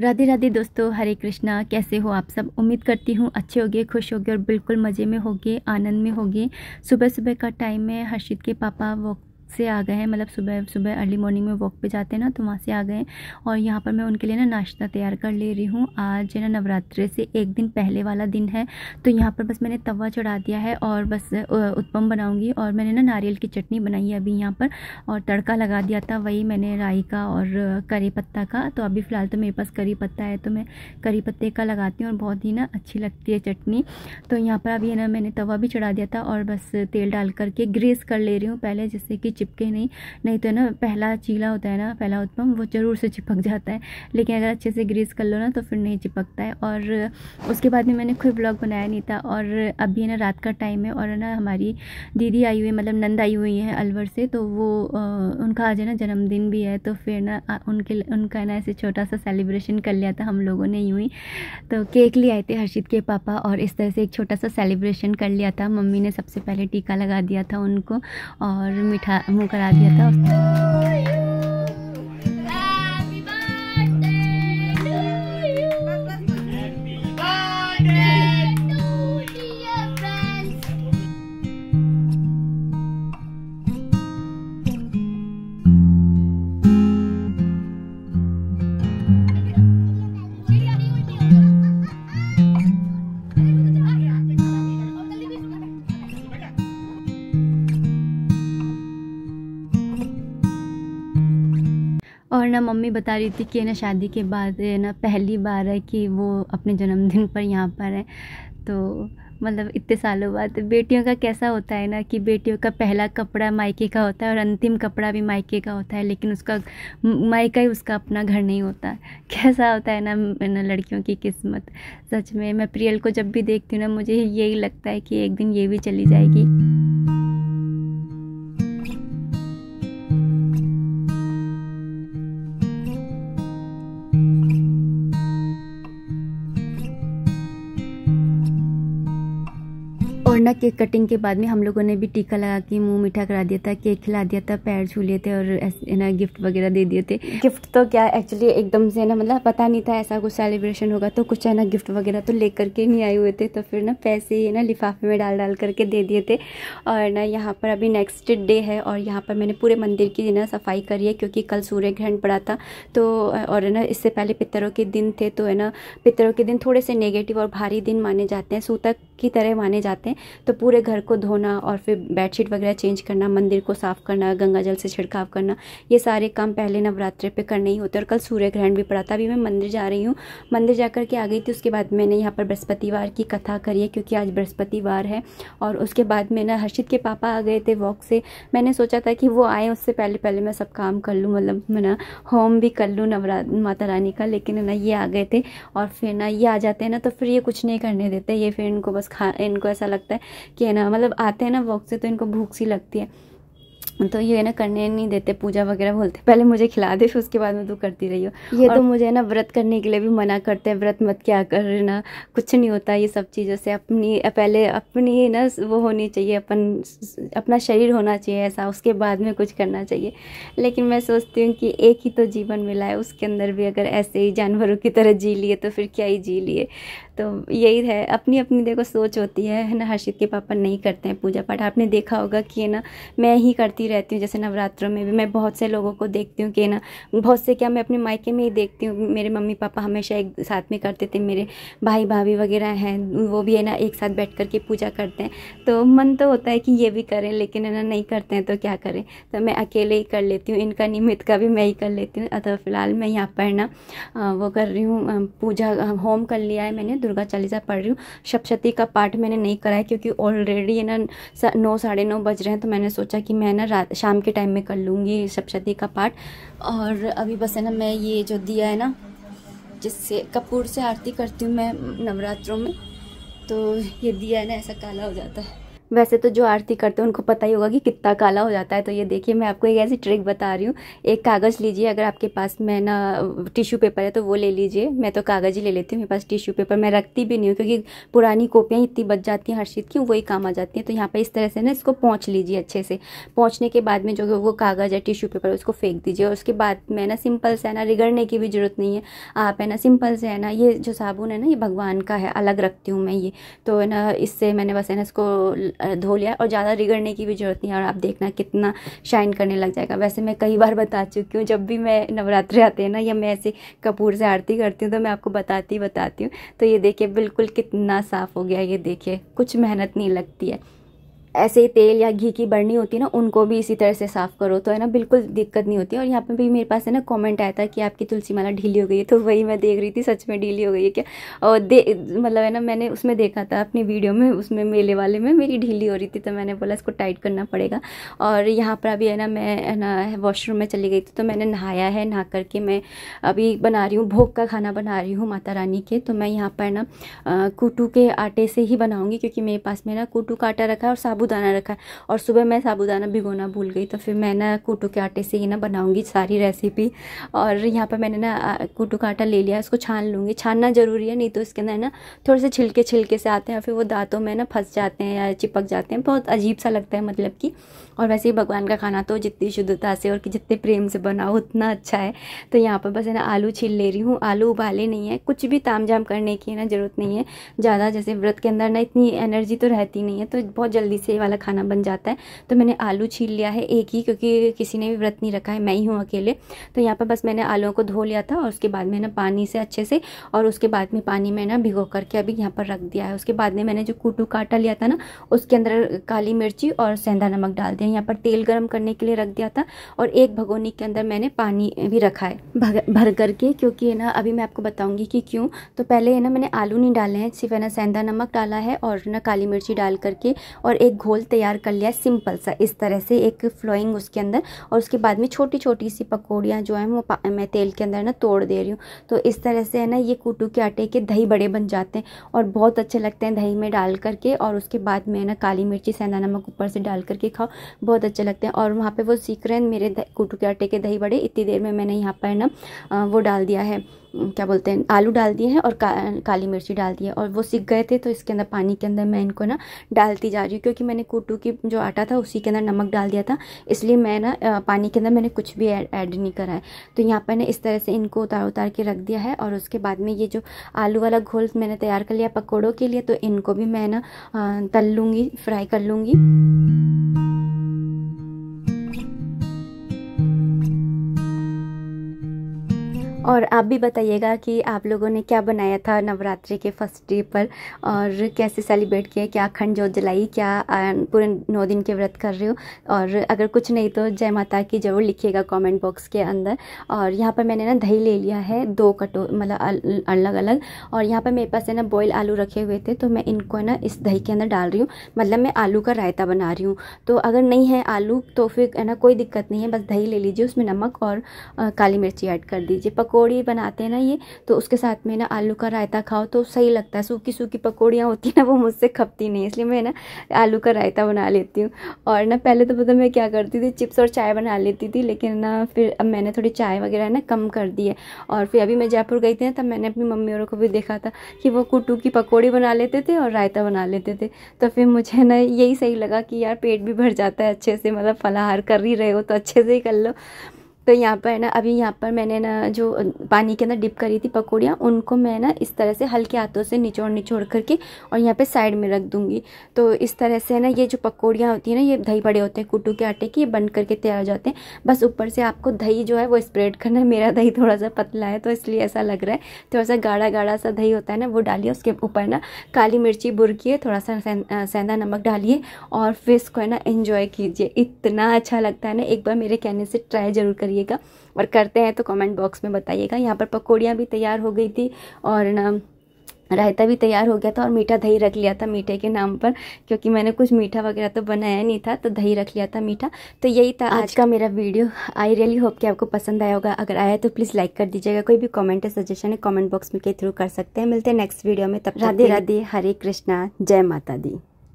राधे राधे दोस्तों हरे कृष्णा कैसे हो आप सब उम्मीद करती हूँ अच्छे होगे खुश होगे और बिल्कुल मज़े में होगे आनंद में होगे सुबह सुबह का टाइम है हर्षित के पापा वॉक से आ गए हैं मतलब सुबह सुबह अर्ली मॉर्निंग में वॉक पे जाते हैं ना तो वहाँ से आ गए और यहाँ पर मैं उनके लिए ना नाश्ता तैयार कर ले रही हूँ आज ना नवरात्रे से एक दिन पहले वाला दिन है तो यहाँ पर बस मैंने तवा चढ़ा दिया है और बस उत्पम बनाऊँगी और मैंने ना नारियल की चटनी बनाई है अभी यहाँ पर और तड़का लगा दिया था वही मैंने राई का और करी पत्ता का तो अभी फ़िलहाल तो मेरे पास करी पत्ता है तो मैं करी पत्ते का लगाती हूँ और बहुत ही ना अच्छी लगती है चटनी तो यहाँ पर अभी ना मैंने तवा भी चढ़ा दिया था और बस तेल डाल करके ग्रेस कर ले रही हूँ पहले जैसे कि चिपके नहीं नहीं तो ना पहला चीला होता है ना पहला उत्पम वो ज़रूर से चिपक जाता है लेकिन अगर अच्छे से ग्रीस कर लो ना तो फिर नहीं चिपकता है और उसके बाद में मैंने कोई ब्लॉग बनाया नहीं था और अभी ना रात का टाइम है और ना हमारी दीदी आई हुई मतलब नंद आई हुई है अलवर से तो वो उनका आज है ना जन्मदिन भी है तो फिर ना उनके उनका ना ऐसे छोटा सा सेलिब्रेशन कर लिया था हम लोगों ने यूँ ही तो केक ले आए थे हर्षित के पापा और इस तरह से एक छोटा सा सेलिब्रेशन कर लिया था मम्मी ने सबसे पहले टीका लगा दिया था उनको और मिठा muka latihan और ना मम्मी बता रही थी कि ना शादी के बाद ना पहली बार है कि वो अपने जन्मदिन पर यहाँ पर है तो मतलब इतने सालों बाद बेटियों का कैसा होता है ना कि बेटियों का पहला कपड़ा मायके का होता है और अंतिम कपड़ा भी मायके का होता है लेकिन उसका मायका ही उसका अपना घर नहीं होता कैसा होता है ना ना लड़कियों की किस्मत सच में मैं प्रियल को जब भी देखती हूँ ना मुझे यही लगता है कि एक दिन ये भी चली जाएगी वरना केक कटिंग के बाद में हम लोगों ने भी टीका लगा के मुंह मीठा करा दिया था केक खिला दिया था पैर छू लिए थे और ना गिफ्ट वगैरह दे दिए थे गिफ्ट तो क्या एक्चुअली एकदम से ना मतलब पता नहीं था ऐसा कुछ सेलिब्रेशन होगा तो कुछ है ना गिफ्ट वगैरह तो ले करके नहीं आए हुए थे तो फिर ना पैसे ही ना लिफाफे में डाल डाल करके दे दिए थे और ना यहाँ पर अभी नेक्स्ट डे है और यहाँ पर मैंने पूरे मंदिर की ना सफाई करी है क्योंकि कल सूर्य ग्रहण पड़ा था तो और ना इससे पहले पितरों के दिन थे तो है ना पितरों के दिन थोड़े से नेगेटिव और भारी दिन माने जाते हैं सूतक की तरह माने जाते हैं तो पूरे घर को धोना और फिर बेडशीट वगैरह चेंज करना मंदिर को साफ़ करना गंगा जल से छिड़काव करना ये सारे काम पहले नवरात्रे पे करने ही होते और कल सूर्य ग्रहण भी पड़ा था अभी मैं मंदिर जा रही हूँ मंदिर जा करके आ गई थी उसके बाद मैंने यहाँ पर बृहस्पतिवार की कथा करी है क्योंकि आज बृहस्पतिवार है और उसके बाद मैं ना हर्षित के पापा आ गए थे वॉक से मैंने सोचा था कि वो आए उससे पहले पहले मैं सब काम कर लूँ मतलब मैं ना होम भी कर लूँ नवरा माता रानी का लेकिन ना ये आ गए थे और फिर ना ये आ जाते हैं ना तो फिर ये कुछ नहीं करने देते ये फिर इनको बस खा इनको ऐसा लगता है कि है ना मतलब आते हैं ना वॉक से तो इनको भूख सी लगती है तो ये ना करने नहीं देते पूजा वगैरह बोलते पहले मुझे खिला दे फिर उसके बाद में तू करती रही हो ये तो मुझे ना व्रत करने के लिए भी मना करते हैं व्रत मत क्या करना कुछ नहीं होता ये सब चीज़ों से अपनी पहले अपनी ना वो होनी चाहिए अपन अपना शरीर होना चाहिए ऐसा उसके बाद में कुछ करना चाहिए लेकिन मैं सोचती हूँ कि एक ही तो जीवन मिला है उसके अंदर भी अगर ऐसे ही जानवरों की तरह जी लिए तो फिर क्या ही जी लिए तो यही है अपनी अपनी देखो सोच होती है है ना हर्षित के पापा नहीं करते हैं पूजा पाठ आपने देखा होगा कि ना मैं ही करती रहती हूँ जैसे नवरात्रों में भी मैं बहुत से लोगों को देखती हूँ कि ना बहुत से क्या मैं अपने मायके में ही देखती हूँ मेरे मम्मी पापा हमेशा एक साथ में करते थे मेरे भाई भाभी वगैरह हैं वो भी है ना एक साथ बैठ करके पूजा करते हैं तो मन तो होता है कि ये भी करें लेकिन है ना नहीं करते हैं तो क्या करें तो मैं अकेले ही कर लेती हूँ इनका निमित्त का भी मैं ही कर लेती हूँ अतः फ़िलहाल मैं यहाँ पर ना वो कर रही हूँ पूजा होम कर लिया है मैंने दुर्गा चालीसा पढ़ रही हूँ सप्शती का पाठ मैंने नहीं कराया क्योंकि ऑलरेडी है ना नौ साढ़े नौ बज रहे हैं तो मैंने सोचा कि मैं ना रात शाम के टाइम में कर लूँगी सप्शती का पाठ और अभी बस है ना मैं ये जो दिया है ना जिससे कपूर से आरती करती हूँ मैं नवरात्रों में तो ये दिया है ना ऐसा काला हो जाता है वैसे तो जो आरती करते हैं उनको पता ही होगा कि कितना काला हो जाता है तो ये देखिए मैं आपको एक ऐसी ट्रिक बता रही हूँ एक कागज़ लीजिए अगर आपके पास मैं ना टिश्यू पेपर है तो वो ले लीजिए मैं तो कागज़ ही ले लेती हूँ मेरे पास टिश्यू पेपर मैं रखती भी नहीं हूँ क्योंकि पुरानी कॉपियाँ इतनी बच जाती हैं हर चीज़ की वही काम आ जाती हैं तो यहाँ पर इस तरह से ना इसको पहुँच लीजिए अच्छे से पहुँचने के बाद में जो वो कागज़ है टिश्यू पेपर उसको फेंक दीजिए और उसके बाद में ना सिंपल से है ना रिगड़ने की भी ज़रूरत नहीं है आप है ना सिंपल से है ना ये जो साबुन है ना ये भगवान का है अलग रखती हूँ मैं ये तो है ना इससे मैंने बस है ना इसको धो लिया और ज़्यादा रिगड़ने की भी ज़रूरत नहीं है और आप देखना कितना शाइन करने लग जाएगा वैसे मैं कई बार बता चुकी हूँ जब भी मैं नवरात्रि आते हैं ना या मैं ऐसे कपूर से आरती करती हूँ तो मैं आपको बताती बताती हूँ तो ये देखिए बिल्कुल कितना साफ़ हो गया ये देखिए कुछ मेहनत नहीं लगती है ऐसे ही तेल या घी की बढ़नी होती है ना उनको भी इसी तरह से साफ़ करो तो है ना बिल्कुल दिक्कत नहीं होती और यहाँ पे भी मेरे पास है ना कमेंट आया था कि आपकी तुलसी माला ढीली हो गई है तो वही मैं देख रही थी सच में ढीली हो गई है क्या और दे मतलब है ना मैंने उसमें देखा था अपनी वीडियो में उसमें मेले वाले में मेरी ढीली हो रही थी तो मैंने बोला इसको टाइट करना पड़ेगा और यहाँ पर अभी है ना मैं है ना वॉशरूम में चली गई थी तो मैंने नहाया है नहा करके मैं अभी बना रही हूँ भोग का खाना बना रही हूँ माता रानी के तो मैं यहाँ पर ना कूटू के आटे से ही बनाऊँगी क्योंकि मेरे पास मेरा कूटू का आटा रखा है और साबुत साबूदाना रखा है और सुबह मैं साबूदाना भिगोना भूल गई तो फिर मैं ना कूटू के आटे से ही ना बनाऊँगी सारी रेसिपी और यहाँ पर मैंने ना कूटू का आटा ले लिया इसको छान लूँगी छानना ज़रूरी है नहीं तो इसके अंदर ना थोड़े से छिलके छिलके से आते हैं फिर वो दाँतों में ना फंस जाते हैं या चिपक जाते हैं बहुत अजीब सा लगता है मतलब कि और वैसे ही भगवान का खाना तो जितनी शुद्धता से और कि जितने प्रेम से बनाओ उतना अच्छा है तो यहाँ पर बस है ना आलू छील ले रही हूँ आलू उबाले नहीं है कुछ भी ताम करने की ना ज़रूरत नहीं है ज़्यादा जैसे व्रत के अंदर ना इतनी एनर्जी तो रहती नहीं है तो बहुत जल्दी से कढ़ाई वाला खाना बन जाता है तो मैंने आलू छील लिया है एक ही क्योंकि किसी ने भी व्रत नहीं रखा है मैं ही हूँ अकेले तो यहाँ पर बस मैंने आलुओं को धो लिया था और उसके बाद में ना पानी से अच्छे से और उसके बाद में पानी में ना भिगो करके अभी यहाँ पर रख दिया है उसके बाद में मैंने जो कूटू काटा लिया था ना उसके अंदर काली मिर्ची और सेंधा नमक डाल दिया यहाँ पर तेल गर्म करने के लिए रख दिया था और एक भगोनी के अंदर मैंने पानी भी रखा है भर करके क्योंकि ना अभी मैं आपको बताऊँगी कि क्यों तो पहले है ना मैंने आलू नहीं डाले हैं सिर्फ है ना सेंधा नमक डाला है और ना काली मिर्ची डाल करके और एक घोल तैयार कर लिया सिंपल सा इस तरह से एक फ्लोइंग उसके अंदर और उसके बाद में छोटी छोटी सी पकौड़ियाँ जो हैं वो मैं तेल के अंदर ना तोड़ दे रही हूँ तो इस तरह से है ना ये कूटू के आटे के दही बड़े बन जाते हैं और बहुत अच्छे लगते हैं दही में डाल करके और उसके बाद में ना काली मिर्ची सेंधा नमक ऊपर से डाल करके खाओ बहुत अच्छे लगते हैं और वहाँ पर वो सीख रहे हैं मेरे कूटू के आटे के दही बड़े इतनी देर में मैंने यहाँ पर ना वो डाल दिया है क्या बोलते हैं आलू डाल दिए हैं और का, काली मिर्ची डाल दी है और वो सीख गए थे तो इसके अंदर पानी के अंदर मैं इनको ना डालती जा रही हूँ क्योंकि मैंने कूटू की जो आटा था उसी के अंदर नमक डाल दिया था इसलिए मैं ना पानी के अंदर मैंने कुछ भी ऐड नहीं करा है तो यहाँ पर मैंने इस तरह से इनको उतार उतार के रख दिया है और उसके बाद में ये जो आलू वाला घोल मैंने तैयार कर लिया पकौड़ों के लिए तो इनको भी मैं ना तल लूँगी फ्राई कर लूँगी और आप भी बताइएगा कि आप लोगों ने क्या बनाया था नवरात्रि के फर्स्ट डे पर और कैसे सेलिब्रेट किया क्या अखंड जोत जलाई क्या पूरे नौ दिन के व्रत कर रहे हो और अगर कुछ नहीं तो जय माता की ज़रूर लिखिएगा कमेंट बॉक्स के अंदर और यहाँ पर मैंने ना दही ले लिया है दो कटो मतलब अलग अलग और यहाँ पर मेरे पास है ना बॉयल आलू रखे हुए थे तो मैं इनको ना इस दही के अंदर डाल रही हूँ मतलब मैं आलू का रायता बना रही हूँ तो अगर नहीं है आलू तो फिर है ना कोई दिक्कत नहीं है बस दही ले लीजिए उसमें नमक और काली मिर्ची ऐड कर दीजिए पको पकौड़ी बनाते हैं ना ये तो उसके साथ में ना आलू का रायता खाओ तो सही लगता है सूखी सूखी पकौड़ियाँ होती हैं ना वो मुझसे खपती नहीं इसलिए मैं ना आलू का रायता बना लेती हूँ और ना पहले तो पता मैं क्या करती थी चिप्स और चाय बना लेती थी लेकिन ना फिर अब मैंने थोड़ी चाय वगैरह ना कम कर दी है और फिर अभी मैं जयपुर गई थी ना तब मैंने अपनी मम्मी और को भी देखा था कि वो कुटू की पकौड़ी बना लेते थे और रायता बना लेते थे तो फिर मुझे ना यही सही लगा कि यार पेट भी भर जाता है अच्छे से मतलब फलाहार कर ही रहे हो तो अच्छे से ही कर लो तो यहाँ पर ना अभी यहाँ पर मैंने ना जो पानी के अंदर डिप करी थी पकौड़ियाँ उनको मैं ना इस तरह से हल्के हाथों से निचोड़ निचोड़ करके और यहाँ पे साइड में रख दूँगी तो इस तरह से ना ये जो पकौड़ियाँ होती हैं ना ये दही बड़े होते हैं कुटू के आटे के ये बन करके तैयार हो जाते हैं बस ऊपर से आपको दही जो है वो स्प्रेड करना है मेरा दही थोड़ा सा पतला है तो इसलिए ऐसा लग रहा है थोड़ा सा गाढ़ा गाढ़ा सा दही होता है ना वो डालिए उसके ऊपर ना काली मिर्ची बुरकी थोड़ा सा सेंधा नमक डालिए और फिर इसको है ना इन्जॉय कीजिए इतना अच्छा लगता है ना एक बार मेरे कहने से ट्राई ज़रूर करिए करिएगा और करते हैं तो कमेंट बॉक्स में बताइएगा यहाँ पर पकौड़ियाँ भी तैयार हो गई थी और ना रायता भी तैयार हो गया था और मीठा दही रख लिया था मीठे के नाम पर क्योंकि मैंने कुछ मीठा वगैरह तो बनाया नहीं था तो दही रख लिया था मीठा तो यही था आज का मेरा वीडियो आई रियली होप कि आपको पसंद आया होगा अगर आया तो प्लीज़ लाइक कर दीजिएगा कोई भी कमेंट है सजेशन है कमेंट बॉक्स में के थ्रू कर सकते हैं मिलते हैं नेक्स्ट वीडियो में तब राधे राधे हरे कृष्णा जय माता दी